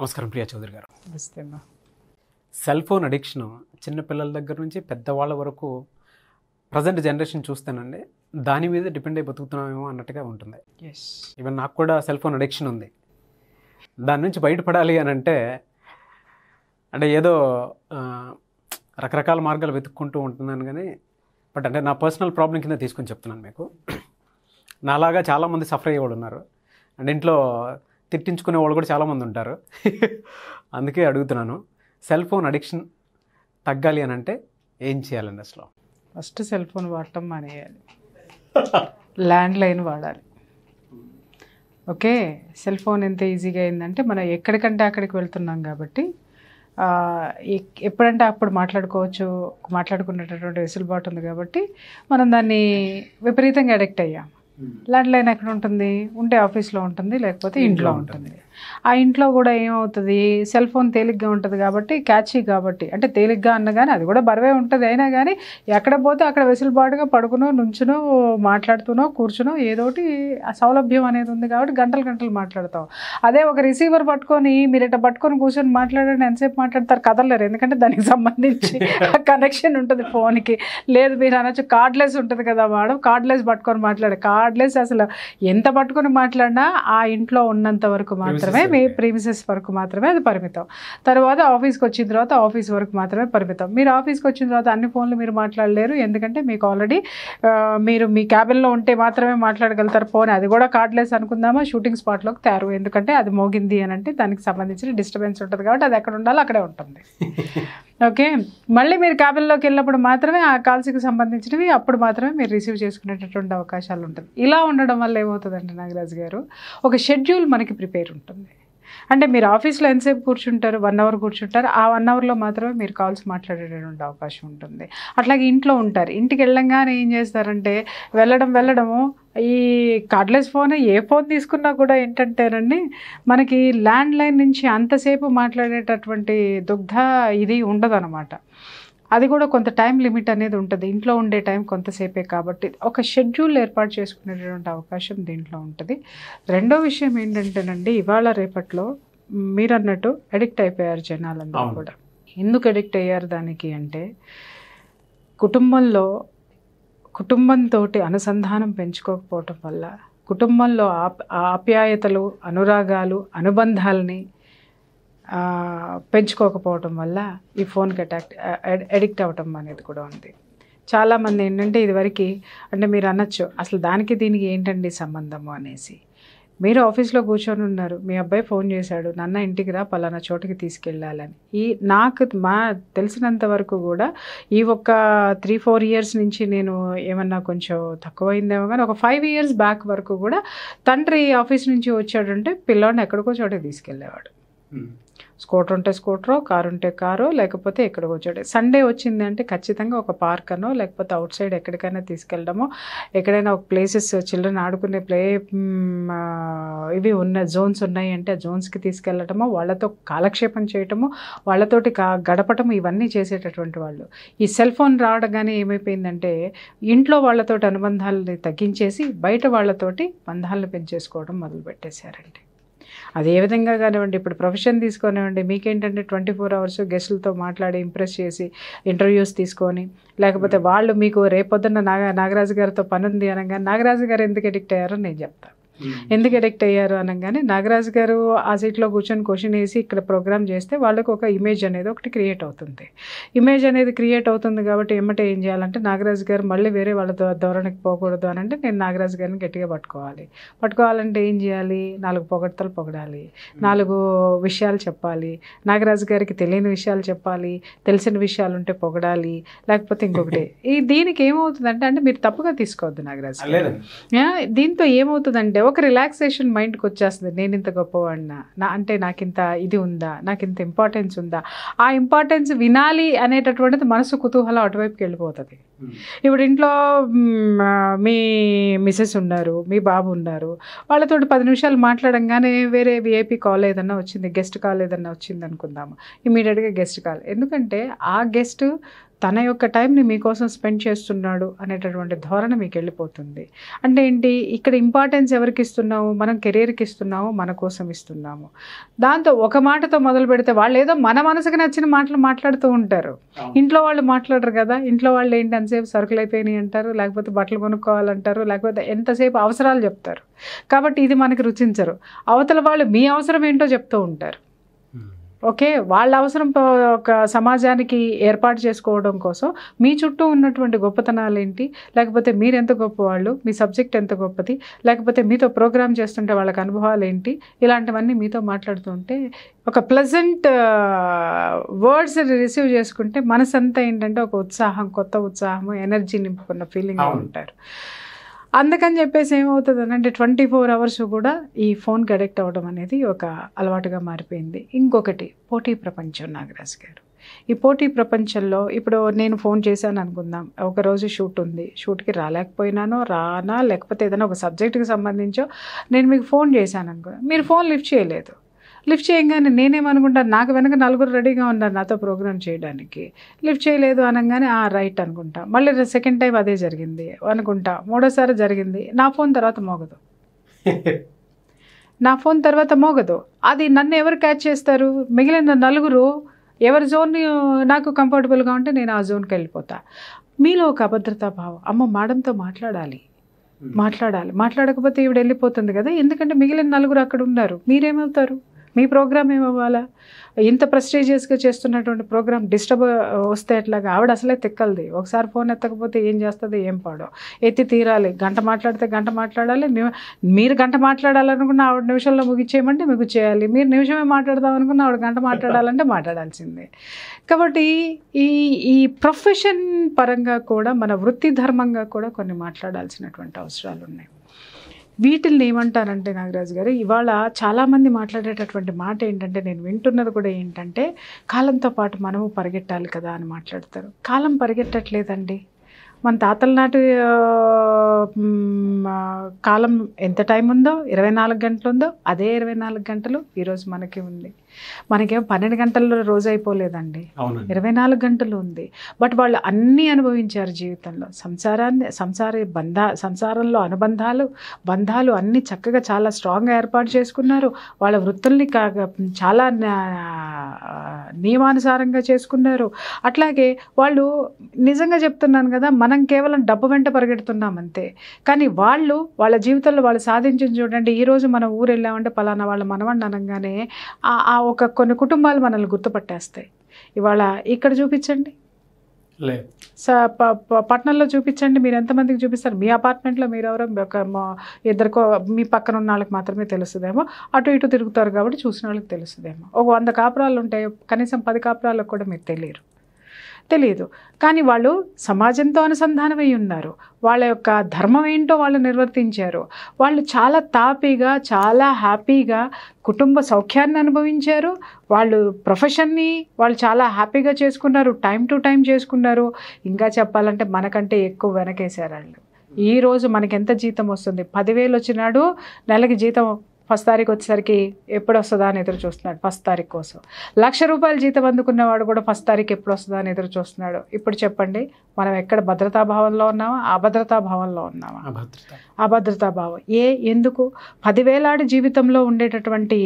నమస్కారం ప్రియా చౌదరి గారు నమస్తే అమ్మా సెల్ ఫోన్ అడిక్షన్ చిన్నపిల్లల దగ్గర నుంచి పెద్దవాళ్ళ వరకు ప్రజెంట్ జనరేషన్ చూస్తానండి దాని మీద డిపెండ్ అయి బతుకుతున్నామేమో అన్నట్టుగా ఉంటుంది ఈవెన్ నాకు కూడా సెల్ ఫోన్ అడిక్షన్ ఉంది దాని నుంచి బయటపడాలి అని అంటే అంటే ఏదో రకరకాల మార్గాలు వెతుక్కుంటూ ఉంటున్నాను కానీ బట్ అంటే నా పర్సనల్ ప్రాబ్లం కింద తీసుకొని చెప్తున్నాను మీకు నాలాగా చాలామంది సఫర్ అయ్యేవాళ్ళు ఉన్నారు అండ్ ఇంట్లో తిట్టించుకునే వాళ్ళు కూడా చాలామంది ఉంటారు అందుకే అడుగుతున్నాను సెల్ ఫోన్ అడిక్షన్ తగ్గాలి అని అంటే ఏం చేయాలండి అసలు ఫస్ట్ సెల్ ఫోన్ వాడటం మానేయాలి ల్యాండ్ లైన్ వాడాలి ఓకే సెల్ ఫోన్ ఎంత ఈజీగా అయిందంటే మనం ఎక్కడికంటే అక్కడికి వెళ్తున్నాం కాబట్టి ఎప్పుడంటే అప్పుడు మాట్లాడుకోవచ్చు మాట్లాడుకునేటటువంటి వెసులుబాటు ఉంది కాబట్టి మనం దాన్ని విపరీతంగా అడిక్ట్ అయ్యాం ల్యాండ్ లైన్ ఎక్కడ ఉంటుంది ఉంటే ఆఫీస్లో ఉంటుంది లేకపోతే ఇంట్లో ఉంటుంది ఆ ఇంట్లో కూడా ఏమవుతుంది సెల్ ఫోన్ తేలిగ్గా ఉంటుంది కాబట్టి క్యాచీ కాబట్టి అంటే తేలిగ్గా అన్నగానే అది కూడా బరువే ఉంటుంది అయినా కానీ ఎక్కడ పోతే అక్కడ వెసులుబాటుగా పడుకునో నుంచునో మాట్లాడుతునో కూర్చునో ఏదోటి సౌలభ్యం అనేది ఉంది కాబట్టి గంటలు గంటలు మాట్లాడతాం అదే ఒక రిసీవర్ పట్టుకొని మీరు ఇట్లా పట్టుకొని కూర్చొని మాట్లాడండి ఎంతసేపు మాట్లాడతారు కదలలేరు ఎందుకంటే దానికి సంబంధించి కనెక్షన్ ఉంటుంది ఫోన్కి లేదు మీరు అనొచ్చు కార్డ్లెస్ ఉంటుంది కదా మేడం కార్డ్లెస్ పట్టుకొని మాట్లాడే కార్డ్లెస్ అసలు ఎంత పట్టుకొని మాట్లాడినా ఆ ఇంట్లో ఉన్నంత వరకు మాత్రం మాత్రమే మీ ప్రీమిసెస్ వరకు మాత్రమే అది పరిమితం తర్వాత ఆఫీస్కి వచ్చిన తర్వాత ఆఫీస్ వరకు మాత్రమే పరిమితం మీరు ఆఫీస్కి వచ్చిన తర్వాత అన్ని ఫోన్లు మీరు మాట్లాడలేరు ఎందుకంటే మీకు ఆల్రెడీ మీరు మీ క్యాబిన్లో ఉంటే మాత్రమే మాట్లాడగలుగుతారు ఫోన్ అది కూడా కార్డ్లెస్ అనుకుందామా షూటింగ్ స్పాట్లోకి తయారు ఎందుకంటే అది మోగింది అని అంటే దానికి సంబంధించిన డిస్టర్బెన్స్ ఉంటుంది కాబట్టి అది ఎక్కడ ఉండాలో అక్కడే ఉంటుంది ఓకే మళ్ళీ మీరు క్యాబిన్లోకి వెళ్ళినప్పుడు మాత్రమే ఆ కాల్స్కి సంబంధించినవి అప్పుడు మాత్రమే మీరు రిసీవ్ చేసుకునేటటువంటి అవకాశాలు ఉంటుంది ఇలా ఉండడం వల్ల ఏమవుతుందంటే నాగరాజు గారు ఒక షెడ్యూల్ మనకి ప్రిపేర్ ఉంటుంది అంటే మీరు ఆఫీస్లో ఎంతసేపు కూర్చుంటారు వన్ అవర్ కూర్చుంటారు ఆ వన్ అవర్లో మాత్రమే మీరు కాల్స్ మాట్లాడేటువంటి అవకాశం ఉంటుంది అట్లాగే ఇంట్లో ఉంటారు ఇంటికి వెళ్ళంగానే ఏం చేస్తారంటే వెళ్ళడం వెళ్ళడము ఈ కార్డ్లెస్ ఫోన్ ఏ ఫోన్ తీసుకున్నా కూడా ఏంటంటేనండి మనకి ల్యాండ్ లైన్ నుంచి అంతసేపు మాట్లాడేటటువంటి దుగ్ధ ఇది ఉండదన్నమాట అది కూడా కొంత టైం లిమిట్ అనేది ఉంటుంది ఇంట్లో ఉండే టైం కొంతసేపే కాబట్టి ఒక షెడ్యూల్ ఏర్పాటు చేసుకునేటువంటి అవకాశం దీంట్లో ఉంటుంది రెండో విషయం ఏంటంటేనండి ఇవాళ రేపట్లో మీరు అన్నట్టు అడిక్ట్ అయిపోయారు జనాలందరూ కూడా ఎందుకు అడిక్ట్ అయ్యారు దానికి అంటే కుటుంబంలో కుటుంబంతో అనుసంధానం పెంచుకోకపోవటం వల్ల కుటుంబంలో ఆప్ ఆప్యాయతలు అనురాగాలు అనుబంధాలని పెంచుకోకపోవటం వల్ల ఈ ఫోన్కి అటాక్ట్ అడిక్ట్ అవ్వటం అనేది కూడా ఉంది చాలామంది ఏంటంటే ఇదివరకు అంటే మీరు అనొచ్చు అసలు దానికి దీనికి ఏంటండి సంబంధము అనేసి మీరు ఆఫీస్లో కూర్చొని ఉన్నారు మీ అబ్బాయి ఫోన్ చేశాడు నాన్న ఇంటికి రా పలానా చోటుకి తీసుకెళ్ళాలని ఈ నాకు మా తెలిసినంత వరకు కూడా ఈ ఒక్క త్రీ ఫోర్ ఇయర్స్ నుంచి నేను ఏమన్నా కొంచెం తక్కువైందేమో కానీ ఒక ఫైవ్ ఇయర్స్ బ్యాక్ వరకు కూడా తండ్రి ఆఫీస్ నుంచి వచ్చాడంటే పిల్లోని ఎక్కడికో చోటకి తీసుకెళ్ళేవాడు స్కూటర్ ఉంటే స్కూటరో కారు ఉంటే కారో లేకపోతే ఎక్కడ కూర్చోడు సండే వచ్చింది అంటే ఖచ్చితంగా ఒక పార్క్ అనో లేకపోతే అవుట్ సైడ్ ఎక్కడికైనా తీసుకెళ్ళడమో ఎక్కడైనా ఒక ప్లేసెస్ చిల్డ్రన్ ఆడుకునే ప్లే ఇవి ఉన్న జోన్స్ ఉన్నాయి అంటే ఆ జోన్స్కి తీసుకెళ్ళటము వాళ్ళతో కాలక్షేపం చేయటము వాళ్ళతోటి కా గడపటము ఇవన్నీ చేసేటటువంటి వాళ్ళు ఈ సెల్ ఫోన్ రావడగానే ఏమైపోయిందంటే ఇంట్లో వాళ్ళతోటి అనుబంధాలని తగ్గించేసి బయట వాళ్ళతోటి బంధాలను పెంచేసుకోవడం మొదలుపెట్టేశారండి అదేవిధంగా కానివ్వండి ఇప్పుడు ప్రొఫెషన్ తీసుకోనివ్వండి మీకేంటంటే ట్వంటీ ఫోర్ అవర్స్ గెస్టులతో మాట్లాడి ఇంప్రెస్ చేసి ఇంటర్వ్యూస్ తీసుకొని లేకపోతే hmm. వాళ్ళు మీకు రేపొద్దున్న నాగ నాగరాజు గారితో పని ఉంది అనగా నాగరాజు గారు ఎందుకు ఎడిక్ట్ అయ్యారో నేను చెప్తాను Hmm. ఎందుకు ఎడెక్ట్ అయ్యారు అనగానే నాగరాజ్ గారు ఆ సీట్లో కూర్చొని క్వశ్చన్ వేసి ఇక్కడ ప్రోగ్రామ్ చేస్తే వాళ్ళకు ఒక ఇమేజ్ అనేది ఒకటి క్రియేట్ అవుతుంది ఇమేజ్ అనేది క్రియేట్ అవుతుంది కాబట్టి ఏమంటే ఏం చేయాలంటే నాగరాజ్ గారు మళ్ళీ వేరే వాళ్ళ ధోరణికి పోకూడదు అని అంటే నేను నాగరాజ్ గారిని గట్టిగా పట్టుకోవాలి పట్టుకోవాలంటే ఏం చేయాలి నాలుగు పొగడతలు పొగడాలి hmm. నాలుగు విషయాలు చెప్పాలి నాగరాజు గారికి తెలియని విషయాలు చెప్పాలి తెలిసిన విషయాలు ఉంటే పొగడాలి లేకపోతే ఇంకొకటి ఈ దీనికి ఏమవుతుందంటే అంటే మీరు తప్పుగా తీసుకోవద్దు నాగరాజు దీంతో ఏమవుతుందంటే ఒక రిలాక్సేషన్ మైండ్కి వచ్చేస్తుంది నేను ఇంత గొప్పవాడిన నా అంటే నాకింత ఇది ఉందా నాకింత ఇంపార్టెన్స్ ఉందా ఆ ఇంపార్టెన్స్ వినాలి అనేటటువంటిది మనసు కుతూహలం అటువైపుకి వెళ్ళిపోతుంది ఇప్పుడు ఇంట్లో మీ మిసెస్ ఉన్నారు మీ బాబు ఉన్నారు వాళ్ళతో పది నిమిషాలు మాట్లాడంగానే వేరే విఐపి కాల్ ఏదన్నా వచ్చింది గెస్ట్ కాల్ ఏదన్నా వచ్చింది అనుకుందాము ఇమీడియట్గా గెస్ట్ కాల్ ఎందుకంటే ఆ గెస్ట్ తన యొక్క టైంని మీకోసం స్పెండ్ చేస్తున్నాడు అనేటటువంటి ధోరణ మీకు వెళ్ళిపోతుంది అంటే ఏంటి ఇక్కడ ఇంపార్టెన్స్ ఎవరికి ఇస్తున్నాము మనం కెరీర్కి ఇస్తున్నాము మన కోసం ఇస్తున్నాము దాంతో ఒక మాటతో మొదలు పెడితే వాళ్ళు ఏదో మన మనసుకు నచ్చిన మాటలు మాట్లాడుతూ ఉంటారు ఇంట్లో వాళ్ళు మాట్లాడరు కదా ఇంట్లో వాళ్ళు ఏంటి ఎంతసేపు సరుకులు అయిపోయినాయి అంటారు లేకపోతే బట్టలు కొనుక్కోవాలంటారు లేకపోతే ఎంతసేపు అవసరాలు చెప్తారు కాబట్టి ఇది మనకి రుచించరు అవతల వాళ్ళు మీ అవసరం ఏంటో చెప్తూ ఉంటారు ఓకే వాళ్ళ అవసరం ఒక సమాజానికి ఏర్పాటు చేసుకోవడం కోసం మీ చుట్టూ ఉన్నటువంటి గొప్పతనాలు ఏంటి లేకపోతే మీరు ఎంత గొప్పవాళ్ళు మీ సబ్జెక్ట్ ఎంత గొప్పది లేకపోతే మీతో ప్రోగ్రామ్ చేస్తుంటే వాళ్ళకి అనుభవాలు ఏంటి ఇలాంటివన్నీ మీతో మాట్లాడుతుంటే ఒక ప్లజెంట్ వర్డ్స్ రిసీవ్ చేసుకుంటే మనసంతా ఏంటంటే ఒక ఉత్సాహం కొత్త ఉత్సాహం ఎనర్జీ నింపుకున్న ఫీలింగ్ ఉంటారు అందుకని చెప్పేసి ఏమవుతుంది అంటే ట్వంటీ ఫోర్ అవర్స్ కూడా ఈ ఫోన్కి అడిక్ట్ అవ్వడం అనేది ఒక అలవాటుగా మారిపోయింది ఇంకొకటి పోటీ ప్రపంచం నాగరాజు గారు ఈ పోటీ ప్రపంచంలో ఇప్పుడు నేను ఫోన్ చేశాను అనుకుందాం ఒకరోజు షూట్ ఉంది షూట్కి రాలేకపోయినానో రానా లేకపోతే ఏదైనా ఒక సబ్జెక్టుకి సంబంధించో నేను మీకు ఫోన్ చేశాను అనుకుందాం మీరు ఫోన్ లిఫ్ట్ చేయలేదు లిఫ్ట్ చేయగానే నేనేమనుకుంటాను నాకు వెనక నలుగురు రెడీగా ఉన్నారు నాతో ప్రోగ్రామ్ చేయడానికి లిఫ్ట్ చేయలేదు అనగానే ఆ రైట్ అనుకుంటా మళ్ళీ సెకండ్ టైం అదే జరిగింది అనుకుంటా మూడోసారి జరిగింది నా ఫోన్ తర్వాత మోగదు నా ఫోన్ తర్వాత మోగదు అది నన్ను ఎవరు క్యాచ్ చేస్తారు మిగిలిన నలుగురు ఎవరి జోన్ నాకు కంఫర్టబుల్గా ఉంటే నేను ఆ జోన్కి వెళ్ళిపోతా మీలో ఒక అభద్రతా భావం అమ్మ మేడంతో మాట్లాడాలి మాట్లాడాలి మాట్లాడకపోతే ఈవిడ వెళ్ళిపోతుంది కదా ఎందుకంటే మిగిలిన నలుగురు అక్కడ ఉన్నారు మీరేమవుతారు మీ ప్రోగ్రామ్ ఏమవ్వాలా ఇంత ప్రెస్టీజియస్గా చేస్తున్నటువంటి ప్రోగ్రామ్ డిస్టర్బ్ వస్తే ఎట్లాగా ఆవిడ అసలే తిక్కలది ఒకసారి ఫోన్ ఎత్తకపోతే ఏం చేస్తుంది ఏం పాడో ఎత్తి తీరాలి గంట మాట్లాడితే గంట మాట్లాడాలి మీరు గంట మాట్లాడాలనుకున్న ఆవిడ నిమిషంలో ముగిచ్చేయమంటే మీకు చేయాలి మీరు నిమిషమే మాట్లాడదాం అనుకున్న ఆవిడ గంట మాట్లాడాలంటే మాట్లాడాల్సిందే కాబట్టి ఈ ఈ ప్రొఫెషన్ పరంగా కూడా మన వృత్తి ధర్మంగా కూడా కొన్ని మాట్లాడాల్సినటువంటి అవసరాలు ఉన్నాయి వీటిల్ని ఏమంటారంటే నాగరాజు గారు ఇవాళ చాలామంది మాట్లాడేటటువంటి మాట ఏంటంటే నేను వింటున్నది కూడా ఏంటంటే కాలంతో పాటు మనము పరిగెట్టాలి కదా అని మాట్లాడతారు కాలం పరిగెట్టట్లేదండి మన తాతల నాటి కాలం ఎంత టైం ఉందో ఇరవై నాలుగు గంటలు ఉందో అదే ఇరవై నాలుగు గంటలు ఈరోజు మనకి ఉంది మనకేం పన్నెండు గంటల్లో రోజు అయిపోలేదండి ఇరవై నాలుగు గంటలు ఉంది బట్ వాళ్ళు అన్నీ అనుభవించారు జీవితంలో సంసారాన్ని సంసార బంధ సంసారంలో అనుబంధాలు బంధాలు అన్నీ చక్కగా చాలా స్ట్రాంగ్గా ఏర్పాటు చేసుకున్నారు వాళ్ళ వృత్తుల్ని చాలా నియమానుసారంగా చేసుకున్నారు అట్లాగే వాళ్ళు నిజంగా చెప్తున్నాను కదా మనం కేవలం డబ్బు వెంట పరిగెడుతున్నాం అంతే కానీ వాళ్ళు వాళ్ళ జీవితంలో వాళ్ళు సాధించింది చూడండి ఈరోజు మనం ఊరు వెళ్ళామంటే పలానా వాళ్ళ మనవాడిని అనగానే ఆ ఒక కొన్ని కుటుంబాలు మనల్ని గుర్తుపట్టేస్తాయి ఇవాళ ఇక్కడ చూపించండి లేదు పట్టణంలో చూపించండి మీరు ఎంతమందికి చూపిస్తారు మీ అపార్ట్మెంట్లో ఎవరో ఒక ఇద్దరికో మీ పక్కన ఉన్న వాళ్ళకి మాత్రమే తెలుస్తుందేమో అటు ఇటు తిరుగుతారు కాబట్టి చూసిన వాళ్ళకి తెలుస్తుందేమో ఒక వంద కాపురాలు ఉంటాయి కనీసం పది కాపురాలకు కూడా మీరు తెలియరు తెలియదు కానీ వాళ్ళు సమాజంతో అనుసంధానమై ఉన్నారు వాళ్ళ యొక్క ధర్మం ఏంటో వాళ్ళు నిర్వర్తించారు వాళ్ళు చాలా తాపీగా చాలా హ్యాపీగా కుటుంబ సౌఖ్యాన్ని అనుభవించారు వాళ్ళు ప్రొఫెషన్ని వాళ్ళు చాలా హ్యాపీగా చేసుకున్నారు టైం టు టైం చేసుకున్నారు ఇంకా చెప్పాలంటే మనకంటే ఎక్కువ వెనకేశారు వాళ్ళు ఈరోజు మనకి ఎంత జీతం వస్తుంది పదివేలు వచ్చినాడు నెలకి జీతం ఫస్ట్ తారీఖు వచ్చేసరికి ఎప్పుడు వస్తుందా అని ఎదురు చూస్తున్నాడు ఫస్ట్ తారీఖు కోసం లక్ష రూపాయలు జీతం అందుకున్నవాడు కూడా ఫస్ట్ తారీఖు ఎప్పుడు వస్తుందా అని ఎదురు చూస్తున్నాడు ఇప్పుడు చెప్పండి మనం ఎక్కడ భద్రతా భావంలో ఉన్నామా అభద్రతా భావంలో ఉన్నామా అభద్రతా భావం ఏ ఎందుకు పదివేలాడి జీవితంలో ఉండేటటువంటి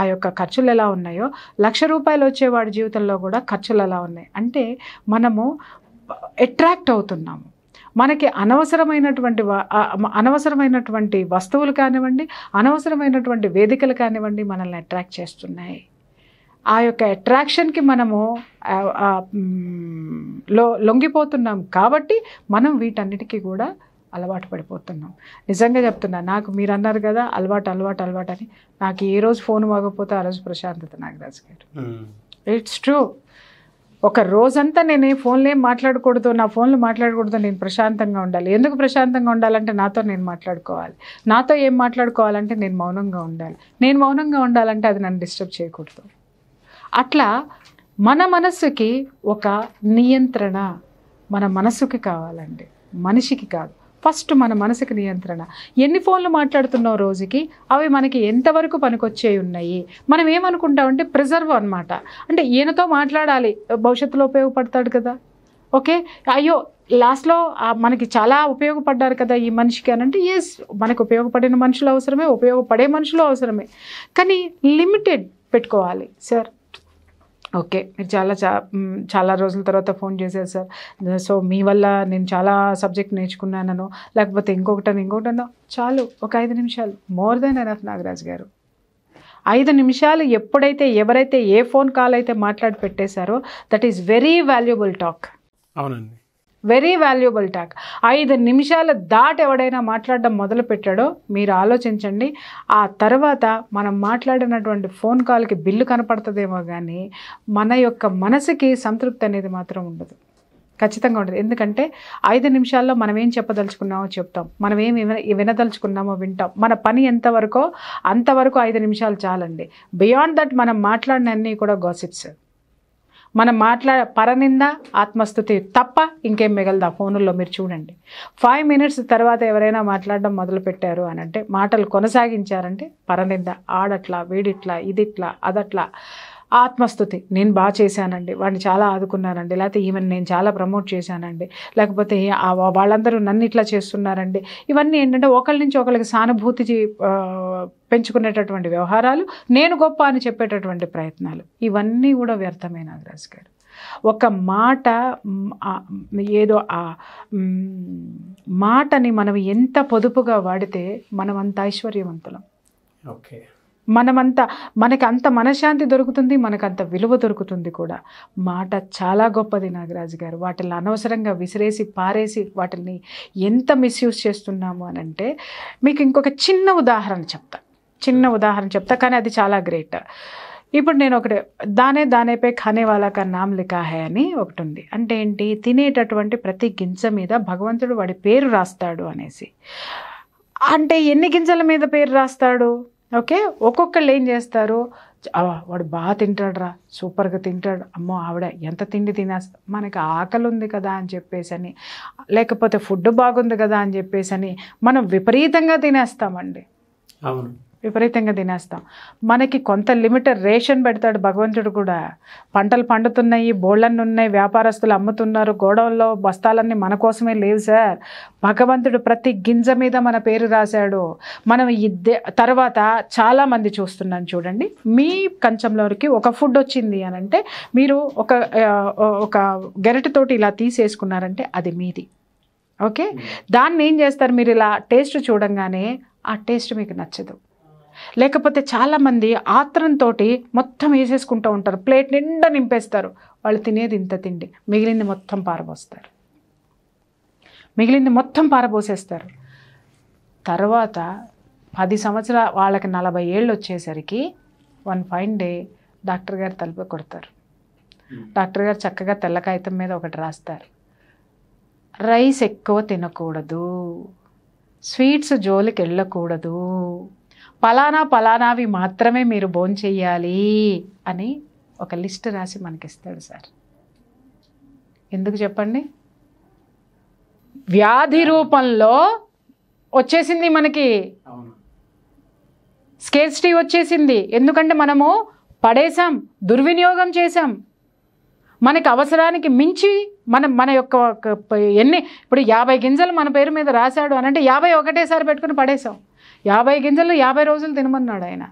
ఆ యొక్క ఖర్చులు ఎలా ఉన్నాయో లక్ష రూపాయలు వచ్చేవాడి జీవితంలో కూడా ఖర్చులు ఎలా ఉన్నాయి అంటే మనము అట్రాక్ట్ అవుతున్నాము మనకి అనవసరమైనటువంటి అనవసరమైనటువంటి వస్తువులు కానివ్వండి అనవసరమైనటువంటి వేదికలు కానివ్వండి మనల్ని అట్రాక్ట్ చేస్తున్నాయి ఆ యొక్క అట్రాక్షన్కి మనము లో లొంగిపోతున్నాం కాబట్టి మనం వీటన్నిటికీ కూడా అలవాటు పడిపోతున్నాం నిజంగా చెప్తున్నా నాకు మీరు అన్నారు కదా అలవాటు అలవాటు అలవాటు అని నాకు ఏ రోజు ఫోన్ మోగకపోతే ఆ రోజు ప్రశాంతత నాగరాజు గారు ఇట్స్ ట్రూ ఒక రోజంతా నేను ఫోన్లో ఏం మాట్లాడకూడదు నా ఫోన్లో మాట్లాడకూడదు నేను ప్రశాంతంగా ఉండాలి ఎందుకు ప్రశాంతంగా ఉండాలంటే నాతో నేను మాట్లాడుకోవాలి నాతో ఏం మాట్లాడుకోవాలంటే నేను మౌనంగా ఉండాలి నేను మౌనంగా ఉండాలంటే అది నన్ను డిస్టర్బ్ చేయకూడదు అట్లా మన మనస్సుకి ఒక నియంత్రణ మన మనసుకి కావాలండి మనిషికి కాదు ఫస్ట్ మన మనసుకు నియంత్రణ ఎన్ని ఫోన్లు మాట్లాడుతున్నావు రోజుకి అవి మనకి ఎంతవరకు పనికొచ్చే ఉన్నాయి మనం ఏమనుకుంటామంటే ప్రిజర్వ్ అనమాట అంటే ఈయనతో మాట్లాడాలి భవిష్యత్తులో ఉపయోగపడతాడు కదా ఓకే అయ్యో లాస్ట్లో మనకి చాలా ఉపయోగపడ్డారు కదా ఈ మనిషికి అని అంటే ఎస్ మనకు ఉపయోగపడిన మనుషులు అవసరమే ఉపయోగపడే మనుషులు అవసరమే కానీ లిమిటెడ్ పెట్టుకోవాలి సార్ ఓకే మీరు చాలా చాలా రోజుల తర్వాత ఫోన్ చేశారు సార్ సో మీ వల్ల నేను చాలా సబ్జెక్ట్ నేర్చుకున్నానను లేకపోతే ఇంకొకటి ఇంకొకటనో చాలు ఒక ఐదు నిమిషాలు మోర్ దెన్ ఎనఫ్ నాగరాజ్ గారు ఐదు నిమిషాలు ఎప్పుడైతే ఎవరైతే ఏ ఫోన్ కాల్ అయితే మాట్లాడి పెట్టేశారో that is very valuable talk అవునండి వెరీ వాల్యుబుల్ టాక్ ఐదు నిమిషాల దాట ఎవడైనా మాట్లాడడం మొదలు పెట్టాడో మీరు ఆలోచించండి ఆ తర్వాత మనం మాట్లాడినటువంటి ఫోన్ కాల్కి బిల్లు కనపడుతుందేమో కానీ మన యొక్క మనసుకి సంతృప్తి అనేది మాత్రం ఉండదు ఖచ్చితంగా ఉండదు ఎందుకంటే ఐదు నిమిషాల్లో మనం ఏం చెప్పదలుచుకున్నామో చెప్తాం మనం ఏం వినదలుచుకున్నామో వింటాం మన పని ఎంతవరకో అంతవరకు ఐదు నిమిషాలు చాలండి బియాండ్ దట్ మనం మాట్లాడినన్నీ కూడా గాసిప్స్ మనం మాట్లా పరనింద ఆత్మస్థుతి తప్ప ఇంకేం మిగలదా ఫోనుల్లో మీరు చూడండి ఫైవ్ మినిట్స్ తర్వాత ఎవరైనా మాట్లాడడం మొదలుపెట్టారు అని అంటే మాటలు కొనసాగించారంటే పరనింద ఆడట్లా వీడిట్లా ఇదిట్లా అదట్లా ఆత్మస్థుతి నేను బాగా చేశానండి వాడిని చాలా ఆదుకున్నానండి లేకపోతే ఈమెను నేను చాలా ప్రమోట్ చేశానండి లేకపోతే వాళ్ళందరూ నన్ను ఇట్లా చేస్తున్నారండి ఇవన్నీ ఏంటంటే ఒకరి నుంచి ఒకరికి సానుభూతి పెంచుకునేటటువంటి వ్యవహారాలు నేను గొప్ప అని చెప్పేటటువంటి ప్రయత్నాలు ఇవన్నీ కూడా వ్యర్థమైన నాగరాజు గారు ఒక మాట ఏదో ఆ మాటని మనం ఎంత పొదుపుగా వాడితే మనం అంత ఐశ్వర్యవంతులం ఓకే మనమంత మనకి అంత మనశ్శాంతి దొరుకుతుంది మనకు అంత విలువ దొరుకుతుంది కూడా మాట చాలా గొప్పది నాగరాజు గారు వాటిని అనవసరంగా విసిరేసి పారేసి వాటిని ఎంత మిస్యూజ్ చేస్తున్నాము అని అంటే మీకు ఇంకొక చిన్న ఉదాహరణ చెప్తా చిన్న ఉదాహరణ చెప్తా కానీ అది చాలా గ్రేట్ ఇప్పుడు నేను ఒకటి దానే దానేపై ఖానే వాళ్ళక నామ్ లిఖా హే అని ఒకటి ఉంది అంటే ఏంటి తినేటటువంటి ప్రతి గింజ మీద భగవంతుడు వాడి పేరు రాస్తాడు అనేసి అంటే ఎన్ని గింజల మీద పేరు రాస్తాడు ఓకే ఒక్కొక్కళ్ళు ఏం చేస్తారు వాడు బాగా తింటాడురా సూపర్గా తింటాడు అమ్మో ఆవిడ ఎంత తిండి తినేస్త మనకి ఆకలి ఉంది కదా అని చెప్పేసి అని లేకపోతే ఫుడ్ బాగుంది కదా అని చెప్పేసి అని మనం విపరీతంగా తినేస్తామండి అవును విపరీతంగా తినేస్తాం మనకి కొంత లిమిట్ రేషన్ పెడతాడు భగవంతుడు కూడా పంటలు పండుతున్నాయి బోళ్ళన్నీ ఉన్నాయి వ్యాపారస్తులు అమ్ముతున్నారు గోడౌన్లో బస్తాలన్నీ మన కోసమే లేవు సార్ భగవంతుడు ప్రతి గింజ మీద మన పేరు రాశాడు మనం ఇద్దే తర్వాత చాలామంది చూస్తున్నాం చూడండి మీ కంచంలోకి ఒక ఫుడ్ వచ్చింది అని అంటే మీరు ఒక ఒక గెరటితోటి ఇలా తీసేసుకున్నారంటే అది మీది ఓకే దాన్ని ఏం చేస్తారు మీరు ఇలా టేస్ట్ చూడంగానే ఆ టేస్ట్ మీకు నచ్చదు లేకపోతే చాలామంది ఆత్రంతో మొత్తం వేసేసుకుంటూ ఉంటారు ప్లేట్ నిండా నింపేస్తారు వాళ్ళు తినేది ఇంత తిండి మిగిలింది మొత్తం పారబోస్తారు మిగిలింది మొత్తం పారబోసేస్తారు తర్వాత పది సంవత్సరాల వాళ్ళకి నలభై ఏళ్ళు వచ్చేసరికి వన్ ఫైన్ డే డాక్టర్ గారు తలుపు కొడతారు డాక్టర్ గారు చక్కగా తెల్ల కాగితం మీద ఒకటి రాస్తారు రైస్ ఎక్కువ తినకూడదు స్వీట్స్ జోలికి వెళ్ళకూడదు పలానా పలానావి మాత్రమే మీరు భోంచేయాలి అని ఒక లిస్ట్ రాసి మనకిస్తాడు సార్ ఎందుకు చెప్పండి వ్యాధి రూపంలో వచ్చేసింది మనకి స్కేర్స్టీ వచ్చేసింది ఎందుకంటే మనము పడేసాం దుర్వినియోగం చేసాం మనకి అవసరానికి మించి మన మన యొక్క ఎన్ని ఇప్పుడు యాభై గింజలు మన పేరు మీద రాశాడు అని అంటే యాభై ఒకటేసారి పెట్టుకుని పడేసాం యాభై గింజలు యాభై రోజులు తినమన్నాడు ఆయన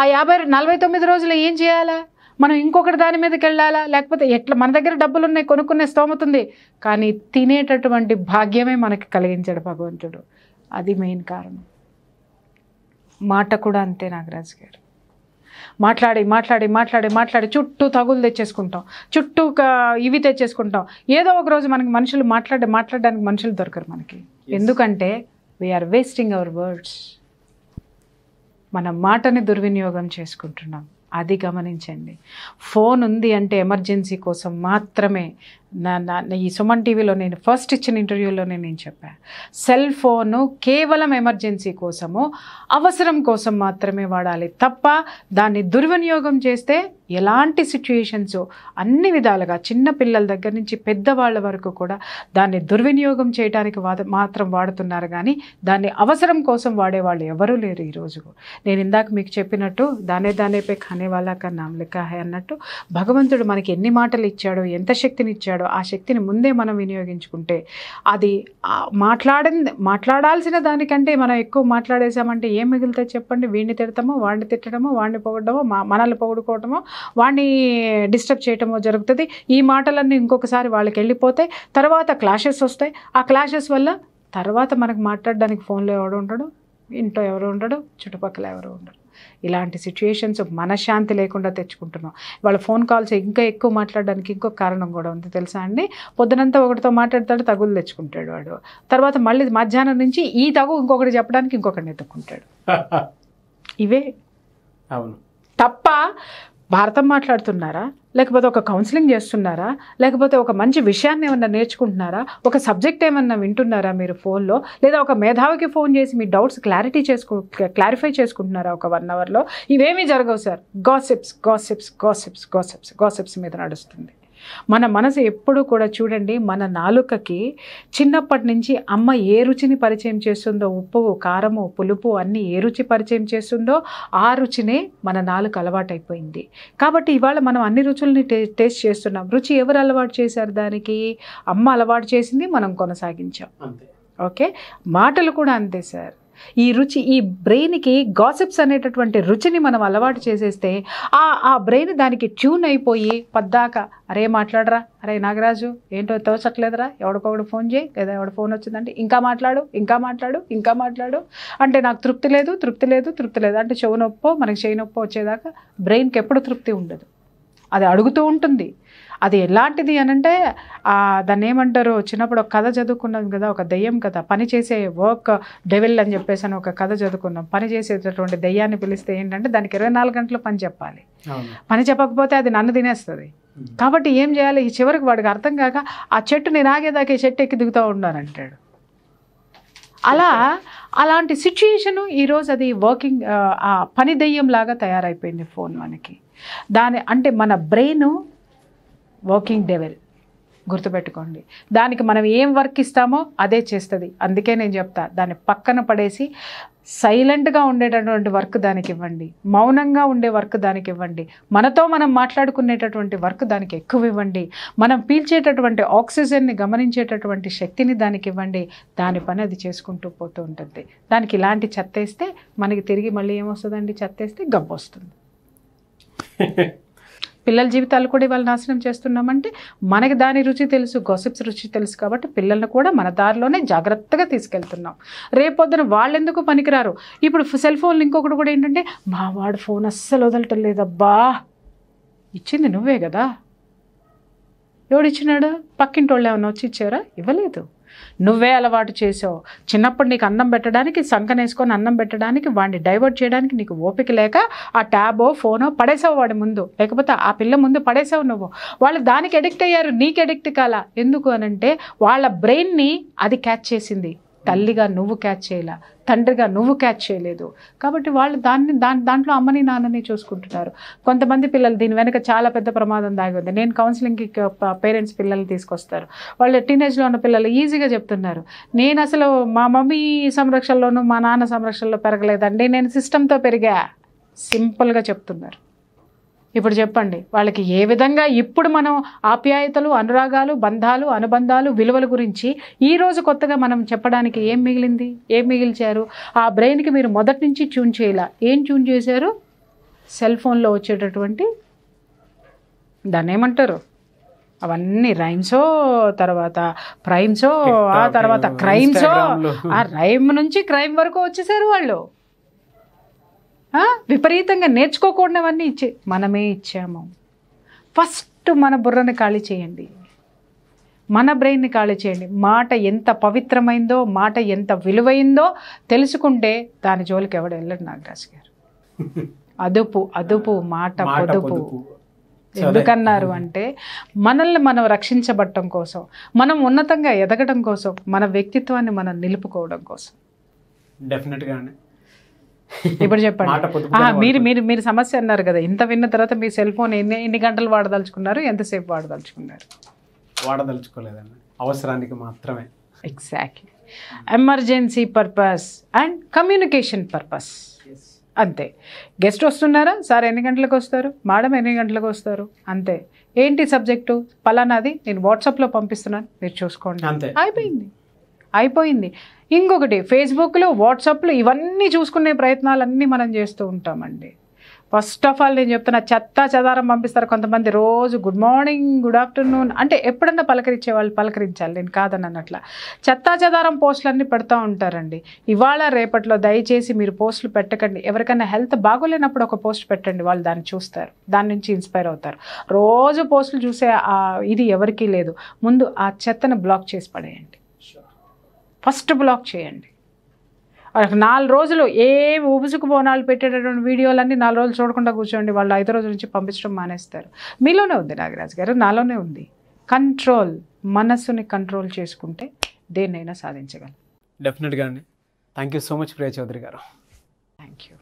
ఆ యాభై నలభై తొమ్మిది రోజులు ఏం చేయాలా మనం ఇంకొకటి దాని మీదకి వెళ్ళాలా లేకపోతే ఎట్లా మన దగ్గర డబ్బులు ఉన్నాయి కొనుక్కునే స్తోమత ఉంది కానీ తినేటటువంటి భాగ్యమే మనకి కలిగించాడు భగవంతుడు అది మెయిన్ కారణం మాట కూడా అంతే నాగరాజు గారు మాట్లాడి మాట్లాడి మాట్లాడి మాట్లాడి చుట్టూ తగులు తెచ్చేసుకుంటాం చుట్టూ ఇవి తెచ్చేసుకుంటాం ఏదో ఒక రోజు మనకి మనుషులు మాట్లాడే మాట్లాడడానికి మనుషులు దొరకరు మనకి ఎందుకంటే వీఆర్ వేస్టింగ్ అవర్ వర్డ్స్ మన మాటని దుర్వినియోగం చేసుకుంటున్నాం అది గమనించండి ఫోన్ ఉంది అంటే ఎమర్జెన్సీ కోసం మాత్రమే నా నా ఈ సుమన్ టీవీలో నేను ఫస్ట్ ఇచ్చిన ఇంటర్వ్యూలోనే నేను చెప్పాను సెల్ ఫోను కేవలం ఎమర్జెన్సీ కోసము అవసరం కోసం మాత్రమే వాడాలి తప్ప దాన్ని దుర్వినియోగం చేస్తే ఎలాంటి సిచ్యుయేషన్స్ అన్ని విధాలుగా చిన్న పిల్లల దగ్గర నుంచి పెద్దవాళ్ళ వరకు కూడా దాన్ని దుర్వినియోగం చేయడానికి మాత్రం వాడుతున్నారు కానీ దాన్ని అవసరం కోసం వాడేవాళ్ళు ఎవరూ లేరు ఈరోజు నేను ఇందాక మీకు చెప్పినట్టు దానే దానే పే అనేవాళ్ళ కా నామ్ అన్నట్టు భగవంతుడు మనకి ఎన్ని మాటలు ఇచ్చాడో ఎంత శక్తిని ఇచ్చాడో ఆ శక్తిని ముందే మనం వినియోగించుకుంటే అది మాట్లాడింది మాట్లాడాల్సిన దానికంటే మనం ఎక్కువ మాట్లాడేసామంటే ఏం మిగులుతాయి చెప్పండి వీడిని తిడతామో వాడిని తిట్టడమో వాడిని పొగడమో మనల్ని పొగడుకోవటమో వాడిని డిస్టర్బ్ చేయటమో జరుగుతుంది ఈ మాటలన్నీ ఇంకొకసారి వాళ్ళకి వెళ్ళిపోతాయి తర్వాత క్లాషెస్ వస్తాయి ఆ క్లాషెస్ వల్ల తర్వాత మనకు మాట్లాడడానికి ఫోన్లో ఎవడు ఉండడు ఇంట్లో ఎవరు ఉండడు చుట్టుపక్కల ఎవరు ఉండడు ఇలాంటి సిచ్యుయేషన్స్ మనశ్శాంతి లేకుండా తెచ్చుకుంటున్నాం వాళ్ళ ఫోన్ కాల్స్ ఇంకా ఎక్కువ మాట్లాడడానికి ఇంకో కారణం కూడా ఉంది తెలుసా అండి పొద్దునంతా ఒకటితో మాట్లాడతాడు తగులు తెచ్చుకుంటాడు వాడు తర్వాత మళ్ళీ మధ్యాహ్నం నుంచి ఈ తగు ఇంకొకటి చెప్పడానికి ఇంకొకటి ఎత్తుకుంటాడు ఇవే అవును తప్ప భారతం మాట్లాడుతున్నారా లేకపోతే ఒక కౌన్సిలింగ్ చేస్తున్నారా లేకపోతే ఒక మంచి విషయాన్ని ఏమన్నా నేర్చుకుంటున్నారా ఒక సబ్జెక్ట్ ఏమన్నా వింటున్నారా మీరు ఫోన్లో లేదా ఒక మేధావికి ఫోన్ చేసి మీ డౌట్స్ క్లారిటీ చేసుకు క్లారిఫై చేసుకుంటున్నారా ఒక వన్ అవర్లో ఇవేమీ జరగవు sir gossips gossips gossips gossips gossips మీద నడుస్తుంది మన మనసు ఎప్పుడు కూడా చూడండి మన నాలుకకి చిన్నప్పటి నుంచి అమ్మ ఏ రుచిని పరిచయం చేస్తుందో ఉప్పు కారము పులుపు అన్నీ ఏ రుచి పరిచయం చేస్తుందో ఆ రుచినే మన నాలుక అలవాటైపోయింది కాబట్టి ఇవాళ మనం అన్ని రుచుల్ని టేస్ట్ చేస్తున్నాం రుచి ఎవరు అలవాటు చేశారు దానికి అమ్మ అలవాటు చేసింది మనం కొనసాగించాం ఓకే మాటలు కూడా అంతే సార్ ఈ రుచి ఈ బ్రెయిన్కి గాసిప్స్ అనేటటువంటి రుచిని మనం అలవాటు చేసేస్తే ఆ ఆ బ్రెయిన్ దానికి ట్యూన్ అయిపోయి పద్దాక అరే మాట్లాడరా అరే నాగరాజు ఏంటో తోచట్లేదురా ఎవడికొకడు ఫోన్ చేయి లేదా ఎవడు ఫోన్ వచ్చిందంటే ఇంకా మాట్లాడు ఇంకా మాట్లాడు ఇంకా మాట్లాడు అంటే నాకు తృప్తి లేదు తృప్తి లేదు తృప్తి లేదు అంటే చెవు నొప్పో మనకి చేయి నొప్పో వచ్చేదాకా బ్రెయిన్కి ఎప్పుడు తృప్తి ఉండదు అది అడుగుతూ ఉంటుంది అది ఎలాంటిది అని అంటే దాన్ని ఏమంటారు చిన్నప్పుడు ఒక కథ చదువుకున్నాం కదా ఒక దెయ్యం కథ పని చేసే వర్క్ డెవిల్ అని చెప్పేసి అని ఒక కథ చదువుకున్నాం పని చేసేటటువంటి దెయ్యాన్ని పిలిస్తే ఏంటంటే దానికి ఇరవై నాలుగు గంటలు పని చెప్పాలి పని చెప్పకపోతే అది నన్ను తినేస్తుంది కాబట్టి ఏం చేయాలి ఈ చివరికి వాడికి అర్థం కాక ఆ చెట్టు నేను ఆగేదాకా ఈ చెట్టు ఎక్కి దిగుతూ ఉన్నానంటాడు అలా అలాంటి సిచ్యుయేషను ఈరోజు అది వర్కింగ్ పని దెయ్యం లాగా తయారైపోయింది ఫోన్ మనకి దాని అంటే మన బ్రెయిన్ వర్కింగ్ డెవెల్ గుర్తుపెట్టుకోండి దానికి మనం ఏం వర్క్ ఇస్తామో అదే చేస్తుంది అందుకే నేను చెప్తా దాన్ని పక్కన పడేసి సైలెంట్గా ఉండేటటువంటి వర్క్ దానికి ఇవ్వండి మౌనంగా ఉండే వర్క్ దానికి ఇవ్వండి మనతో మనం మాట్లాడుకునేటటువంటి వర్క్ దానికి ఎక్కువ ఇవ్వండి మనం పీల్చేటటువంటి ఆక్సిజన్ని గమనించేటటువంటి శక్తిని దానికి ఇవ్వండి దాని పని అది చేసుకుంటూ పోతూ ఉంటుంది దానికి ఇలాంటి చెత్త వేస్తే మనకి తిరిగి మళ్ళీ ఏమొస్తుందండి చెత్త వేస్తే గబ్బు వస్తుంది పిల్లల జీవితాలు కూడా ఇవాళ నాశనం చేస్తున్నామంటే మనకి దాని రుచి తెలుసు గొసిప్స్ రుచి తెలుసు కాబట్టి పిల్లల్ని కూడా మన దారిలోనే జాగ్రత్తగా తీసుకెళ్తున్నాం రేపొద్దున వాళ్ళెందుకు పనికిరారు ఇప్పుడు సెల్ ఫోన్లు ఇంకొకటి కూడా ఏంటంటే మా వాడు ఫోన్ అస్సలు వదలటం లేదబ్బా ఇచ్చింది నువ్వే కదా ఎవడిచ్చినాడు పక్కింటి వాళ్ళు ఏమైనా వచ్చి ఇచ్చారా ఇవ్వలేదు నువ్వే అలవాటు చేసావు చిన్నప్పుడు నీకు అన్నం పెట్టడానికి సంకనేసుకొని అన్నం పెట్టడానికి వాడిని డైవర్ట్ చేయడానికి నీకు ఓపిక లేక ఆ ట్యాబో ఫోనో పడేసావు వాడి ముందు లేకపోతే ఆ పిల్ల ముందు పడేసావు నువ్వు వాళ్ళు దానికి ఎడిక్ట్ అయ్యారు నీకు ఎడిక్ట్ కాల ఎందుకు అనంటే వాళ్ళ బ్రెయిన్ని అది క్యాచ్ చేసింది తల్లిగా నువ్వు క్యాచ్ చేయలే తండ్రిగా నువ్వు క్యాచ్ చేయలేదు కాబట్టి వాళ్ళు దాన్ని దాని దాంట్లో అమ్మని నాన్నని చూసుకుంటున్నారు కొంతమంది పిల్లలు దీని వెనుక చాలా పెద్ద ప్రమాదం దాగి ఉంది నేను కౌన్సిలింగ్కి పేరెంట్స్ పిల్లల్ని తీసుకొస్తారు వాళ్ళు టీనేజ్లో ఉన్న పిల్లలు ఈజీగా చెప్తున్నారు నేను అసలు మా మమ్మీ సంరక్షణలోనూ మా నాన్న సంరక్షణలో పెరగలేదండి నేను సిస్టంతో పెరిగా సింపుల్గా చెప్తున్నారు ఇప్పుడు చెప్పండి వాళ్ళకి ఏ విధంగా ఇప్పుడు మనం ఆప్యాయతలు అనురాగాలు బంధాలు అనుబంధాలు విలువల గురించి ఈరోజు కొత్తగా మనం చెప్పడానికి ఏం మిగిలింది ఏం మిగిల్చారు ఆ బ్రెయిన్కి మీరు మొదటి నుంచి ట్యూన్ చేయాల ఏం ట్యూన్ చేశారు సెల్ ఫోన్లో వచ్చేటటువంటి దాన్ని ఏమంటారు అవన్నీ రైమ్సో తర్వాత ప్రైమ్సో ఆ తర్వాత క్రైమ్సో ఆ రైమ్ నుంచి క్రైమ్ వరకు వచ్చేసారు వాళ్ళు విపరీతంగా నేర్చుకోకూడనివన్నీ ఇచ్చే మనమే ఇచ్చాము ఫస్ట్ మన బుర్రని ఖాళీ చేయండి మన బ్రెయిన్ని ఖాళీ చేయండి మాట ఎంత పవిత్రమైందో మాట ఎంత విలువైందో తెలుసుకుంటే దాని జోలికి ఎవడు వెళ్ళడు నాగరాజు గారు అదుపు అదుపు మాట పొదుపు ఎందుకన్నారు అంటే మనల్ని మనం రక్షించబట్టం కోసం మనం ఉన్నతంగా ఎదగడం కోసం మన వ్యక్తిత్వాన్ని మనం నిలుపుకోవడం కోసం డెఫినెట్గా ఇప్పుడు చెప్పండి మీరు మీరు మీరు సమస్య అన్నారు కదా ఇంత విన్న తర్వాత మీ సెల్ ఫోన్ ఎన్ని ఎన్ని గంటలు వాడదలుచుకున్నారు ఎంతసేపు వాడదలుచుకున్నారు వాడదలుచుకోలేదండి అవసరానికి మాత్రమే exactly emergency purpose and communication purpose అంతే గెస్ట్ వస్తున్నారా సార్ ఎన్ని గంటలకు వస్తారు మేడం ఎన్ని గంటలకు వస్తారు అంతే ఏంటి సబ్జెక్టు పలానాది నేను వాట్సాప్లో పంపిస్తున్నాను మీరు చూసుకోండి అంతే అయిపోయింది అయిపోయింది ఇంకొకటి ఫేస్బుక్లో వాట్సాప్లు ఇవన్నీ చూసుకునే ప్రయత్నాలన్నీ మనం చేస్తూ ఉంటామండి ఫస్ట్ ఆఫ్ ఆల్ నేను చెప్తున్నా చెత్త చదారం పంపిస్తారు కొంతమంది రోజు గుడ్ మార్నింగ్ గుడ్ ఆఫ్టర్నూన్ అంటే ఎప్పుడన్నా పలకరించే వాళ్ళు పలకరించాలి నేను కాదని అన్నట్ల చెత్త పోస్టులు అన్నీ పెడతా ఉంటారండి ఇవాళ రేపట్లో దయచేసి మీరు పోస్టులు పెట్టకండి ఎవరికైనా హెల్త్ బాగోలేనప్పుడు ఒక పోస్ట్ పెట్టండి వాళ్ళు దాన్ని చూస్తారు దాని నుంచి ఇన్స్పైర్ అవుతారు రోజు పోస్టులు చూసే ఇది ఎవరికీ లేదు ముందు ఆ చెత్తను బ్లాక్ చేసి పడేయండి ఫస్ట్ బ్లాక్ చేయండి నాలుగు రోజులు ఏ ఊపుసుకు బోనాలు పెట్టేటటువంటి వీడియోలన్నీ నాలుగు రోజులు చూడకుండా కూర్చోండి వాళ్ళు ఐదు రోజుల నుంచి పంపించడం మానేస్తారు మీలోనే ఉంది నాగరాజు గారు నాలోనే ఉంది కంట్రోల్ మనస్సుని కంట్రోల్ చేసుకుంటే దేన్నైనా సాధించగలం డెఫినెట్గా అండి thank you so much Priya Chaudhary గారు థ్యాంక్ యూ